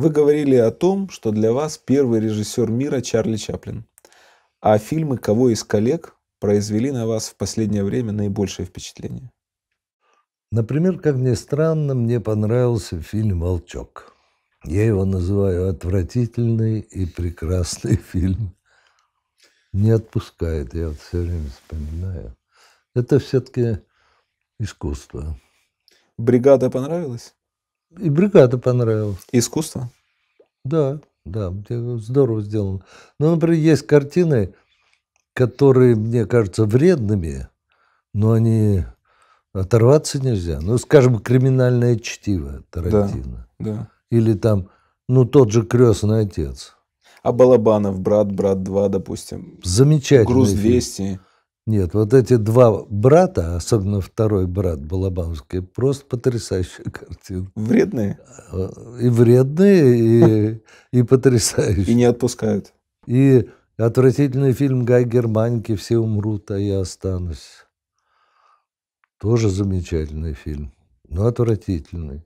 Вы говорили о том, что для вас первый режиссер мира Чарли Чаплин. А фильмы кого из коллег произвели на вас в последнее время наибольшее впечатление? Например, как ни странно, мне понравился фильм «Волчок». Я его называю отвратительный и прекрасный фильм. Не отпускает, я вот все время вспоминаю. Это все-таки искусство. Бригада понравилась? И бригада понравилась. Искусство? Да, да, здорово сделано. Но, ну, например, есть картины, которые мне кажутся вредными, но они оторваться нельзя. Ну, скажем, криминальное чтиво Тарантино. Да, да. Или там, ну, тот же крестный отец. А Балабанов, брат, брат 2, допустим. Замечательный. Груз 200. Фильм. Нет, вот эти два брата, особенно второй брат Балабанский, просто потрясающая картина. Вредные? И вредные, и, и потрясающие. И не отпускают. И отвратительный фильм Гай Германики «Все умрут, а я останусь». Тоже замечательный фильм, но отвратительный.